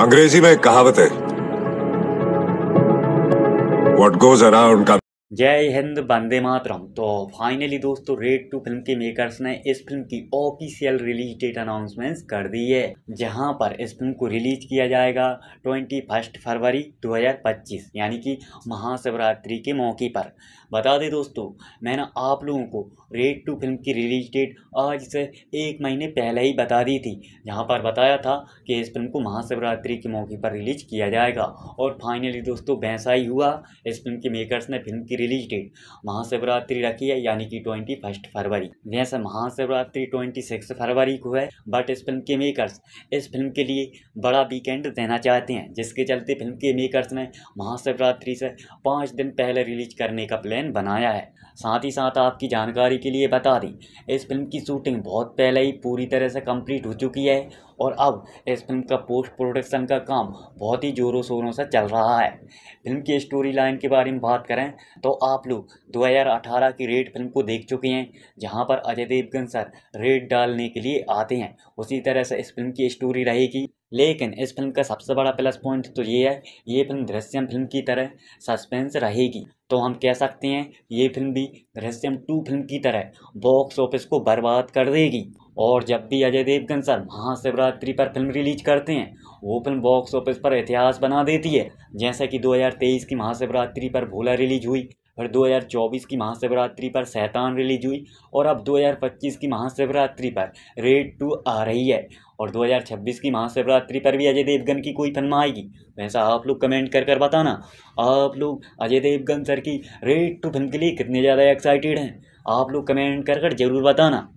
अंग्रेजी में एक कहावत है वॉट गोज अराउंड का जय हिंद वंदे मातरम तो फाइनली दोस्तों रेड टू फिल्म के मेकर्स ने इस फिल्म की ऑफिशियल रिलीज डेट अनाउंसमेंट कर दी है जहां पर इस फिल्म को रिलीज किया जाएगा ट्वेंटी फर्स्ट फरवरी 2025 यानी कि महाशिवरात्रि के मौके पर बता दें दोस्तों मैंने आप लोगों को रेड टू फिल्म की रिलीज डेट आज से एक महीने पहले ही बता दी थी जहाँ पर बताया था कि इस फिल्म को महाशिवरात्रि के मौके पर रिलीज किया जाएगा और फाइनली दोस्तों वैसा ही हुआ इस फिल्म के मेकरस ने फिल्म की रिलीज डेट महाशिवरात्रि रखी है यानी कि ट्वेंटी फर्स्ट फरवरी वैसे महाशिवरात्रि ट्वेंटी सिक्स फरवरी को है बट इस फिल्म के मेकर्स इस फिल्म के लिए बड़ा वीकेंड देना चाहते हैं जिसके चलते फिल्म के मेकर्स ने महाशिवरात्रि से पाँच दिन पहले रिलीज करने का प्लान बनाया है साथ ही साथ आपकी जानकारी के लिए बता दें इस फिल्म की शूटिंग बहुत पहले ही पूरी तरह से कंप्लीट हो चुकी है और अब इस फिल्म का पोस्ट प्रोडक्शन का काम बहुत ही ज़ोरों शोरों से चल रहा है फिल्म की स्टोरी लाइन के बारे में बात करें तो आप लोग 2018 की रेड फिल्म को देख चुके हैं जहां पर अजय देवगन सर रेड डालने के लिए आते हैं उसी तरह से इस फिल्म की स्टोरी रहेगी लेकिन इस फिल्म का सबसे बड़ा प्लस पॉइंट तो ये है ये फिल्म दृश्यम फिल्म की तरह सस्पेंस रहेगी तो हम कह सकते हैं ये फिल्म भी दृश्यम टू फिल्म की तरह बॉक्स ऑफिस को बर्बाद कर देगी और जब भी अजय देवगन सर महाशिवरात्रि पर फिल्म रिलीज करते हैं वो फिल्म बॉक्स ऑफिस पर इतिहास बना देती है जैसे कि 2023 की महाशिवरात्रि पर भोला रिलीज हुई फिर 2024 की महाशिवरात्रि पर शैतान रिलीज हुई और अब 2025 की महाशिवरात्रि पर रेड टू आ रही है और 2026 की महाशिवरात्रि पर भी अजय देवगन की कोई फिल्म आएगी वैसा आप लोग कमेंट कर कर बताना आप लोग अजय देवगन सर की रेड टू फिल्म के लिए कितने ज़्यादा एक्साइटेड हैं आप लोग कमेंट कर कर जरूर बताना